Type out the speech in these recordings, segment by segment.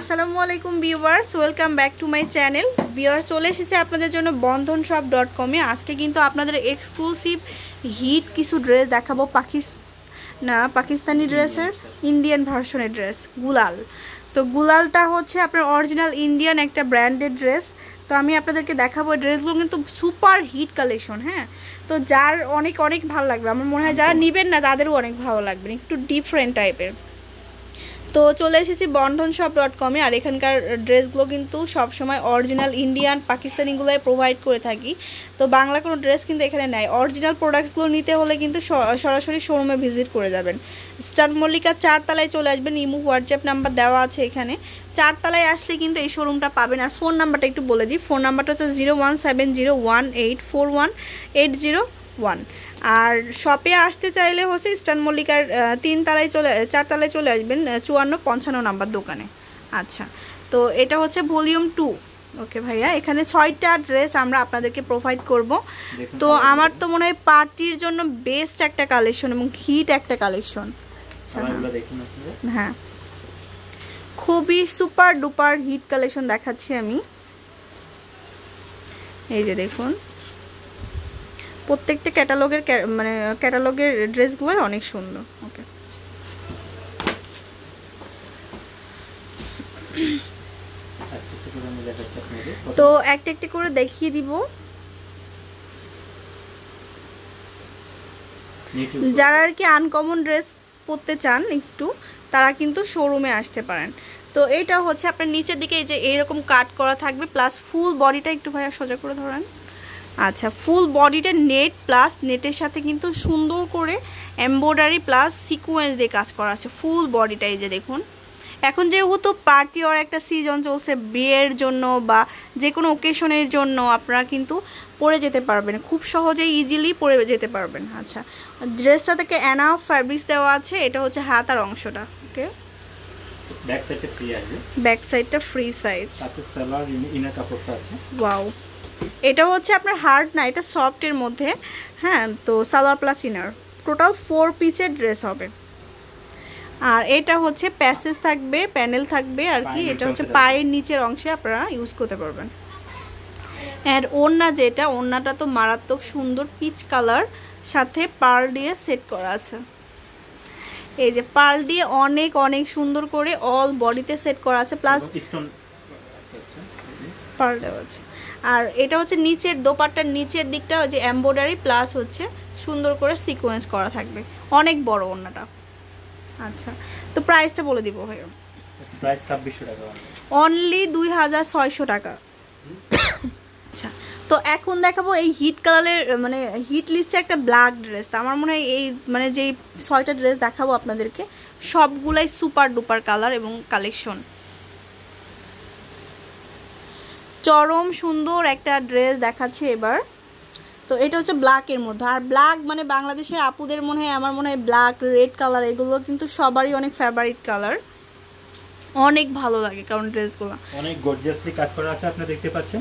আসসালামু আলাইকুম viewers welcome back to my channel viewers চলে এসেছে আপনাদের জন্য বন্ধন শপ ডট কমে আজকে কিন্তু আপনাদের এক্সক্লুসিভ হিট কিছু ড্রেস দেখাবো পাকিস না পাকিস্তানি ড্রেসের ইন্ডিয়ান ভার্সনের ড্রেস গুলাল তো গুলালটা হচ্ছে আপনার অরিজিনাল ইন্ডিয়ান একটা ব্র্যান্ডেড ড্রেস তো আমি আপনাদেরকে দেখাবো ড্রেসগুলো কিন্তু সুপার হিট কালেকশন হ্যাঁ তো যার অনেক অনেক ভালো লাগবে আমার মনে হয় যারা নেবেন না তাদেরও অনেক ভালো লাগবে একটু ডিফারেন্ট টাইপের তো চলে এসেছি বন্ধন শপ ডট কমে আর এখানকার ড্রেসগুলো কিন্তু সবসময় অরিজিনাল ইন্ডিয়ান পাকিস্তানিগুলোই প্রোভাইড করে থাকি তো বাংলা কোনো ড্রেস কিন্তু এখানে নাই অরিজিনাল প্রোডাক্টসগুলো নিতে হলে কিন্তু সরাসরি শোরুমে ভিজিট করে যাবেন স্টার মল্লিকা চারতলায় চলে আসবেন ইমু হোয়াটসঅ্যাপ নাম্বার দেওয়া আছে এখানে চারতলায় আসলে কিন্তু এই শোরুমটা পাবেন আর ফোন নাম্বারটা একটু বলে দিই ফোন নাম্বারটা হচ্ছে zero one seven zero one eight four one eight zero one আর শপে আসতে চাইলে হচ্ছে ইস্টার্ন মল্লিকার তিন তালায় চলে চার তালায় চলে আসবেন চুয়ান্ন পঞ্চান্ন নাম্বার দোকানে আচ্ছা তো এটা হচ্ছে ভলিউম টু ওকে ভাইয়া এখানে ছয়টা ড্রেস আমরা আপনাদেরকে প্রোভাইড করব তো আমার তো মনে হয় পার্টির জন্য বেস্ট একটা কালেকশন এবং হিট একটা কালেকশন আচ্ছা, হ্যাঁ।, হ্যাঁ খুবই সুপার ডুপার হিট কালেকশন দেখাচ্ছি আমি এই যে দেখুন প্রত্যেকটা ক্যাটালগের মানে ক্যাটালগের ড্রেসগুলো অনেক সুন্দর ওকে তো একটা একটি করে দেখিয়ে দিব যারা আর কি আনকমন ড্রেস পরতে চান একটু তারা কিন্তু শোরুমে আসতে পারেন তো এইটা হচ্ছে আপনার নিচের দিকে এই যে এইরকম কাট করা থাকবে প্লাস ফুল বডিটা একটু ভাইয়া সোজা করে ধরেন আচ্ছা ফুল বডিটা নেট প্লাস নেটের সাথে কিন্তু সুন্দর করে এম্ব্রয়ডারি প্লাস সিকুয়েন্স দিয়ে কাজ করা আছে ফুল বডিটা এই যে দেখুন এখন যেহেতু পার্টি ওর একটা সিজন চলছে বিয়ের জন্য বা যে কোনো ওকেশনের জন্য আপনারা কিন্তু পরে যেতে পারবেন খুব সহজে ইজিলি পরে যেতে পারবেন আচ্ছা ড্রেসটা থেকে অ্যানাফ ফ্যাব্রিক্স দেওয়া আছে এটা হচ্ছে হাতার অংশটা ওকে ব্যাক সাইডটা ফ্রি আছে ব্যাক সাইডটা ফ্রি সাইজ সাথে সালোয়ার ইনার কাপড়টা আছে ওয়াও এটা হচ্ছে আপনার হার্ড না এটা সফটের মধ্যে হ্যাঁ তো salwar plus inner total four পিসের ড্রেস হবে আর এটা হচ্ছে প্যাসেজ থাকবে প্যানেল থাকবে আর কি এটা হচ্ছে পায়ের নিচের অংশে আপনারা ইউজ করতে পারবেন আর ওড়না যেটা ওড়নাটা তো মারাত্মক সুন্দর পিচ কালার সাথে পার দিয়ে সেট করা আছে এই যে পার দিয়ে অনেক অনেক সুন্দর করে অল বডিতে সেট করা আছে প্লাস পার্ল আছে আর এটা হচ্ছে নিচের দোপারটার নিচের দিকটা যে এম্বয়ডারি প্লাস হচ্ছে সুন্দর করে সিকোয়েন্স করা থাকবে অনেক বড় ওনাটা আচ্ছা তো প্রাইসটা বলে দিব ভাইয়া প্রাইস টাকা অনলি দুই হাজার ছয়শো টাকা আচ্ছা তো এখন দেখাবো এই হিট কালারের মানে হিট লিস্টে একটা ব্ল্যাক ড্রেস আমার মনে হয় এই মানে যেই ছয়টা ড্রেস দেখাবো আপনাদেরকে সবগুলাই সুপার ডুপার কালার এবং কালেকশন চরম সুন্দর একটা ড্রেস দেখাচ্ছে এবার তো এটা হচ্ছে ব্ল্যাকের মধ্যে আর ব্ল্যাক মানে বাংলাদেশের আপুদের মনে হয় আমার মনে হয় ব্ল্যাক রেড কালার এগুলো কিন্তু সবারই অনেক ফেভারিট কালার অনেক ভালো লাগে কারণ ড্রেসগুলো অনেক গর্জিয়াসলি কাজ করা আছে আপনি দেখতে পাচ্ছেন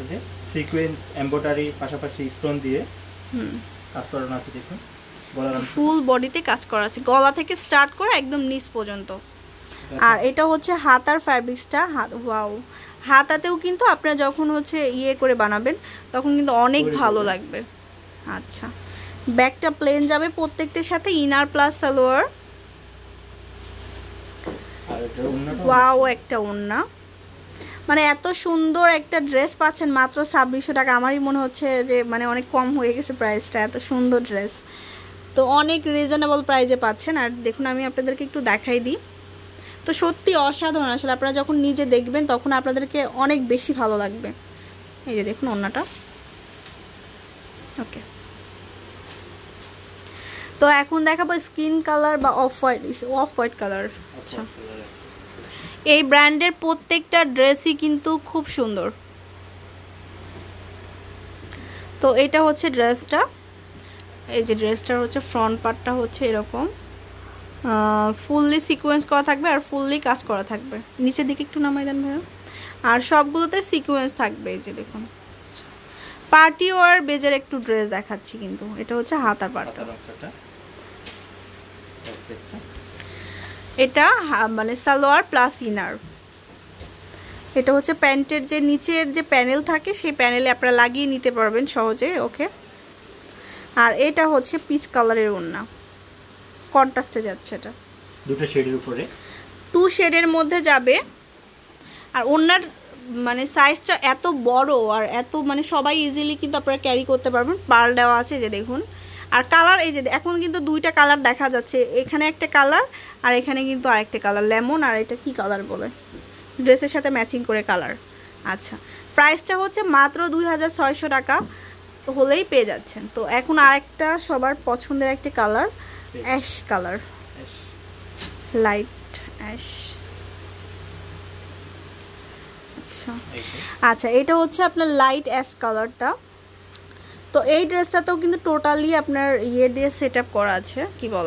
এই যে সিকোয়েন্স এমব্রয়ডারি পাশাপাশি স্টোন দিয়ে কাজ করা আছে দেখুন ফুল বডিতে মানে কাজ করা আছে গলা থেকে স্টার্ট করে একদম নিচ পর্যন্ত আর এটা হচ্ছে হাতার ফ্যাব্রিক্সটা হাত ওয়াও হাতাতেও কিন্তু আপনারা যখন হচ্ছে ইয়ে করে বানাবেন তখন কিন্তু অনেক ভালো লাগবে আচ্ছা ব্যাগটা প্লেন যাবে প্রত্যেকটার সাথে ইনার প্লাস সালোয়ার ওয়াও একটা ওন্না মানে এত সুন্দর একটা ড্রেস পাচ্ছেন মাত্র ছাব্বিশশো টাকা আমারই মনে হচ্ছে যে মানে অনেক কম হয়ে গেছে প্রাইসটা এত সুন্দর ড্রেস তো অনেক রিজনেবল প্রাইজে পাচ্ছেন আর দেখুন আমি আপনাদেরকে একটু দেখাই দিই তো সত্যি অসাধারণ আসলে আপনারা যখন নিজে দেখবেন তখন আপনাদেরকে অনেক বেশি ভালো লাগবে এই যে দেখুন অন্যটা ওকে তো এখন দেখাবো স্কিন কালার বা off white off white colour আচ্ছা এই ব্র্যান্ডের প্রত্যেকটা ড্রেসই কিন্তু খুব সুন্দর তো এটা হচ্ছে ড্রেসটা এই যে ড্রেসটার হচ্ছে ফ্রন্ট পার্টটা হচ্ছে এরকম ফুললি সিকোয়েন্স করা থাকবে আর ফুললি কাজ করা থাকবে নিচের দিকে একটু নামাই দেন ভাইয়া আর সবগুলোতে সিকোয়েন্স থাকবে এই যে দেখুন পার্টি ওয়ার বেজের একটু ড্রেস দেখাচ্ছি কিন্তু এটা হচ্ছে হাতার পার্ট এটা মানে সালোয়ার প্লাস ইনার এটা হচ্ছে প্যান্টের যে নিচের যে প্যানেল থাকে সেই প্যানেলে আপনারা লাগিয়ে নিতে পারবেন সহজে ওকে আর এটা হচ্ছে পিচ কালারের ওড়না কন্ট্রাস্টে যাচ্ছে এটা দুটো শেডের উপরে টু শেডের মধ্যে যাবে আর ওনার মানে সাইজটা এত বড় আর এত মানে সবাই ইজিলি কিন্তু আপনারা ক্যারি করতে পারবেন পাল দেওয়া আছে যে দেখুন আর কালার এই যে এখন কিন্তু দুইটা কালার দেখা যাচ্ছে এখানে একটা কালার আর এখানে কিন্তু আরেকটা কালার লেমন আর এটা কি কালার বলে ড্রেসের সাথে ম্যাচিং করে কালার আচ্ছা প্রাইসটা হচ্ছে মাত্র দুই টাকা হলেই পেয়ে যাচ্ছেন তো এখন আরেকটা সবার পছন্দের একটা colour ash colour light ash আচ্ছা আচ্ছা এটা হচ্ছে আপনার লাইট অ্যাশ কালারটা তো এই ড্রেসটাতেও কিন্তু টোটালি আপনার ইয়ে দিয়ে সেট করা আছে কি বলে